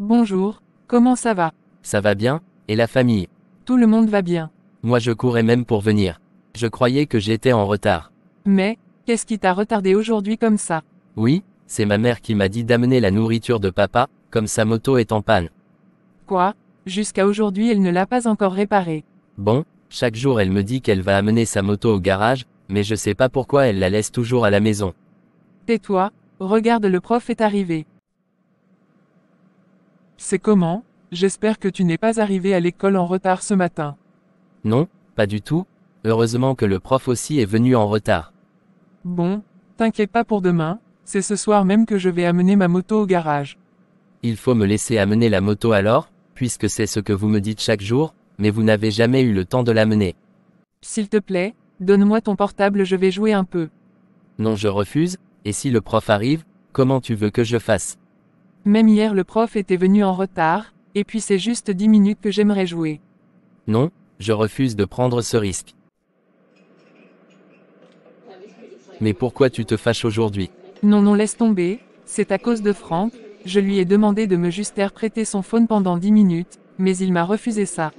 Bonjour, comment ça va Ça va bien, et la famille Tout le monde va bien. Moi je courais même pour venir. Je croyais que j'étais en retard. Mais, qu'est-ce qui t'a retardé aujourd'hui comme ça Oui, c'est ma mère qui m'a dit d'amener la nourriture de papa, comme sa moto est en panne. Quoi Jusqu'à aujourd'hui elle ne l'a pas encore réparée. Bon, chaque jour elle me dit qu'elle va amener sa moto au garage, mais je sais pas pourquoi elle la laisse toujours à la maison. Tais-toi, regarde le prof est arrivé. C'est comment J'espère que tu n'es pas arrivé à l'école en retard ce matin. Non, pas du tout. Heureusement que le prof aussi est venu en retard. Bon, t'inquiète pas pour demain, c'est ce soir même que je vais amener ma moto au garage. Il faut me laisser amener la moto alors, puisque c'est ce que vous me dites chaque jour, mais vous n'avez jamais eu le temps de l'amener. S'il te plaît, donne-moi ton portable, je vais jouer un peu. Non, je refuse, et si le prof arrive, comment tu veux que je fasse même hier le prof était venu en retard, et puis c'est juste 10 minutes que j'aimerais jouer. Non, je refuse de prendre ce risque. Mais pourquoi tu te fâches aujourd'hui Non, non, laisse tomber, c'est à cause de Franck, je lui ai demandé de me juste prêter son phone pendant 10 minutes, mais il m'a refusé ça.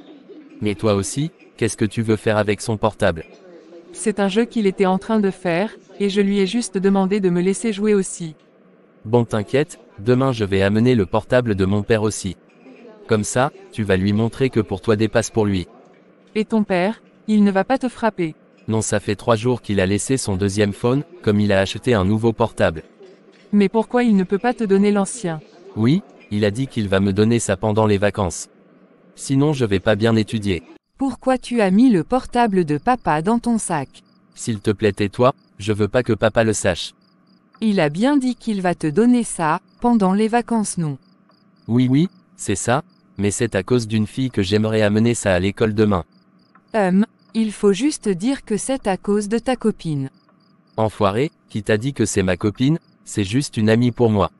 Mais toi aussi, qu'est-ce que tu veux faire avec son portable C'est un jeu qu'il était en train de faire, et je lui ai juste demandé de me laisser jouer aussi. Bon t'inquiète, Demain je vais amener le portable de mon père aussi. Comme ça, tu vas lui montrer que pour toi dépasse pour lui. Et ton père, il ne va pas te frapper. Non, ça fait trois jours qu'il a laissé son deuxième phone, comme il a acheté un nouveau portable. Mais pourquoi il ne peut pas te donner l'ancien Oui, il a dit qu'il va me donner ça pendant les vacances. Sinon je vais pas bien étudier. Pourquoi tu as mis le portable de papa dans ton sac S'il te plaît tais-toi, je veux pas que papa le sache. Il a bien dit qu'il va te donner ça, pendant les vacances non Oui oui, c'est ça, mais c'est à cause d'une fille que j'aimerais amener ça à l'école demain. Hum, il faut juste dire que c'est à cause de ta copine. Enfoiré, qui t'a dit que c'est ma copine, c'est juste une amie pour moi.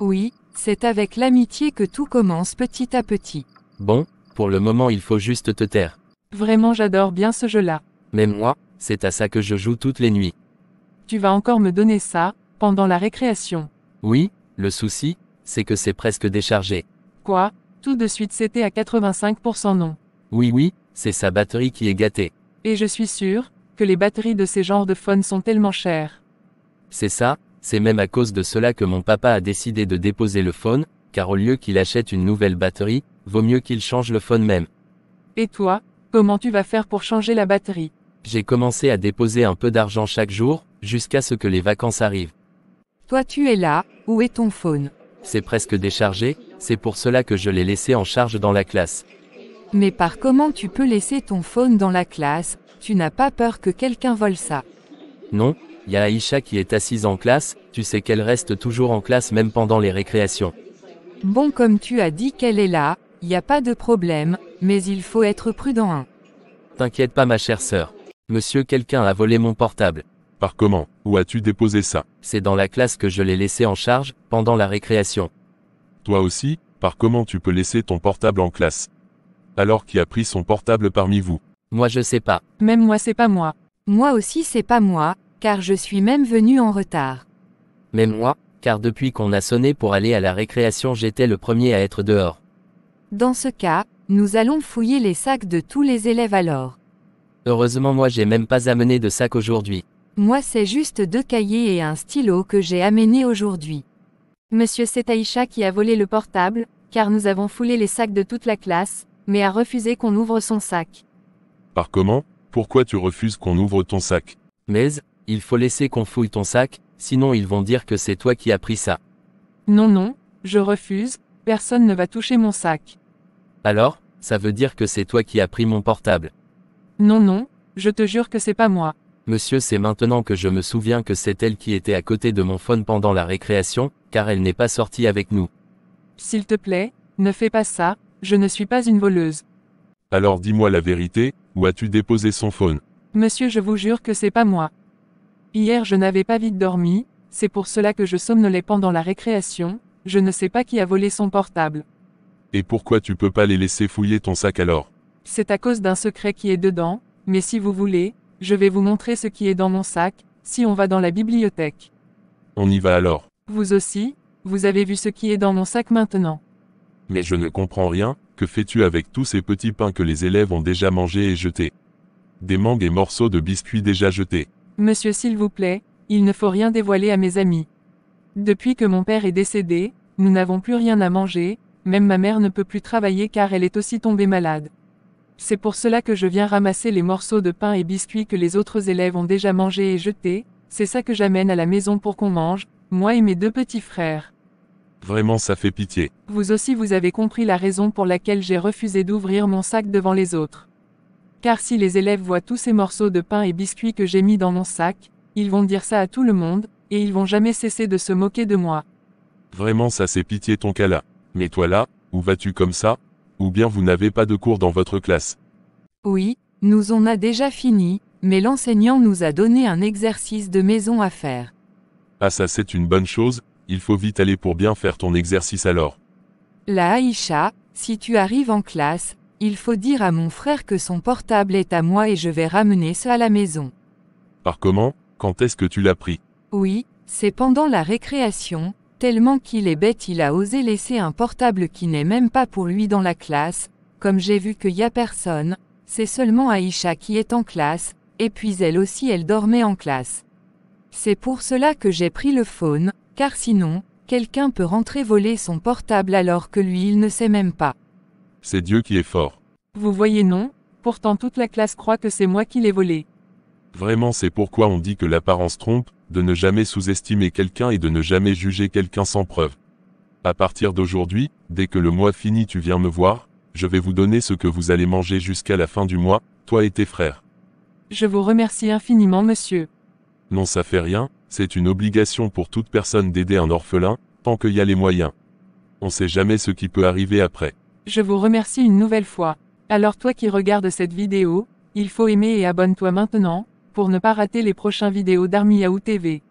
Oui, c'est avec l'amitié que tout commence petit à petit. Bon, pour le moment il faut juste te taire. Vraiment j'adore bien ce jeu-là. Mais moi, c'est à ça que je joue toutes les nuits. Tu vas encore me donner ça, pendant la récréation. Oui, le souci, c'est que c'est presque déchargé. Quoi Tout de suite c'était à 85% non. Oui oui, c'est sa batterie qui est gâtée. Et je suis sûr que les batteries de ces genres de phones sont tellement chères. C'est ça, c'est même à cause de cela que mon papa a décidé de déposer le phone, car au lieu qu'il achète une nouvelle batterie, vaut mieux qu'il change le phone même. Et toi, comment tu vas faire pour changer la batterie J'ai commencé à déposer un peu d'argent chaque jour, jusqu'à ce que les vacances arrivent. Toi tu es là, où est ton phone C'est presque déchargé, c'est pour cela que je l'ai laissé en charge dans la classe. Mais par comment tu peux laisser ton phone dans la classe, tu n'as pas peur que quelqu'un vole ça Non, il y a Aïcha qui est assise en classe, tu sais qu'elle reste toujours en classe même pendant les récréations. Bon comme tu as dit qu'elle est là, il n'y a pas de problème, mais il faut être prudent. Hein. T'inquiète pas ma chère sœur. Monsieur quelqu'un a volé mon portable. Par comment où as-tu déposé ça C'est dans la classe que je l'ai laissé en charge, pendant la récréation. Toi aussi, par comment tu peux laisser ton portable en classe Alors qui a pris son portable parmi vous Moi je sais pas. Même moi c'est pas moi. Moi aussi c'est pas moi, car je suis même venu en retard. Même moi, car depuis qu'on a sonné pour aller à la récréation j'étais le premier à être dehors. Dans ce cas, nous allons fouiller les sacs de tous les élèves alors. Heureusement moi j'ai même pas amené de sac aujourd'hui. Moi c'est juste deux cahiers et un stylo que j'ai amené aujourd'hui. Monsieur Aïcha qui a volé le portable, car nous avons foulé les sacs de toute la classe, mais a refusé qu'on ouvre son sac. Par comment Pourquoi tu refuses qu'on ouvre ton sac Mais, il faut laisser qu'on fouille ton sac, sinon ils vont dire que c'est toi qui as pris ça. Non, non, je refuse, personne ne va toucher mon sac. Alors, ça veut dire que c'est toi qui as pris mon portable. Non, non, je te jure que c'est pas moi. Monsieur c'est maintenant que je me souviens que c'est elle qui était à côté de mon phone pendant la récréation, car elle n'est pas sortie avec nous. S'il te plaît, ne fais pas ça, je ne suis pas une voleuse. Alors dis-moi la vérité, où as-tu déposé son phone Monsieur je vous jure que c'est pas moi. Hier je n'avais pas vite dormi, c'est pour cela que je somnolais pendant la récréation, je ne sais pas qui a volé son portable. Et pourquoi tu peux pas les laisser fouiller ton sac alors C'est à cause d'un secret qui est dedans, mais si vous voulez, je vais vous montrer ce qui est dans mon sac, si on va dans la bibliothèque. On y va alors. Vous aussi, vous avez vu ce qui est dans mon sac maintenant. Mais je ne comprends rien, que fais-tu avec tous ces petits pains que les élèves ont déjà mangés et jetés Des mangues et morceaux de biscuits déjà jetés. Monsieur s'il vous plaît, il ne faut rien dévoiler à mes amis. Depuis que mon père est décédé, nous n'avons plus rien à manger, même ma mère ne peut plus travailler car elle est aussi tombée malade. C'est pour cela que je viens ramasser les morceaux de pain et biscuits que les autres élèves ont déjà mangés et jetés, c'est ça que j'amène à la maison pour qu'on mange, moi et mes deux petits frères. Vraiment ça fait pitié. Vous aussi vous avez compris la raison pour laquelle j'ai refusé d'ouvrir mon sac devant les autres. Car si les élèves voient tous ces morceaux de pain et biscuits que j'ai mis dans mon sac, ils vont dire ça à tout le monde, et ils vont jamais cesser de se moquer de moi. Vraiment ça c'est pitié ton cas là. Mais toi là, où vas-tu comme ça ou bien vous n'avez pas de cours dans votre classe. Oui, nous en a déjà fini, mais l'enseignant nous a donné un exercice de maison à faire. Ah ça c'est une bonne chose, il faut vite aller pour bien faire ton exercice alors. La Aïcha, si tu arrives en classe, il faut dire à mon frère que son portable est à moi et je vais ramener ça à la maison. Par comment Quand est-ce que tu l'as pris Oui, c'est pendant la récréation, Tellement qu'il est bête il a osé laisser un portable qui n'est même pas pour lui dans la classe, comme j'ai vu qu'il n'y a personne, c'est seulement Aïcha qui est en classe, et puis elle aussi elle dormait en classe. C'est pour cela que j'ai pris le phone, car sinon, quelqu'un peut rentrer voler son portable alors que lui il ne sait même pas. C'est Dieu qui est fort. Vous voyez non Pourtant toute la classe croit que c'est moi qui l'ai volé. Vraiment c'est pourquoi on dit que l'apparence trompe, de ne jamais sous-estimer quelqu'un et de ne jamais juger quelqu'un sans preuve. À partir d'aujourd'hui, dès que le mois finit tu viens me voir, je vais vous donner ce que vous allez manger jusqu'à la fin du mois, toi et tes frères. Je vous remercie infiniment monsieur. Non ça fait rien, c'est une obligation pour toute personne d'aider un orphelin, tant qu'il y a les moyens. On sait jamais ce qui peut arriver après. Je vous remercie une nouvelle fois. Alors toi qui regardes cette vidéo, il faut aimer et abonne-toi maintenant, pour ne pas rater les prochaines vidéos d'Army TV.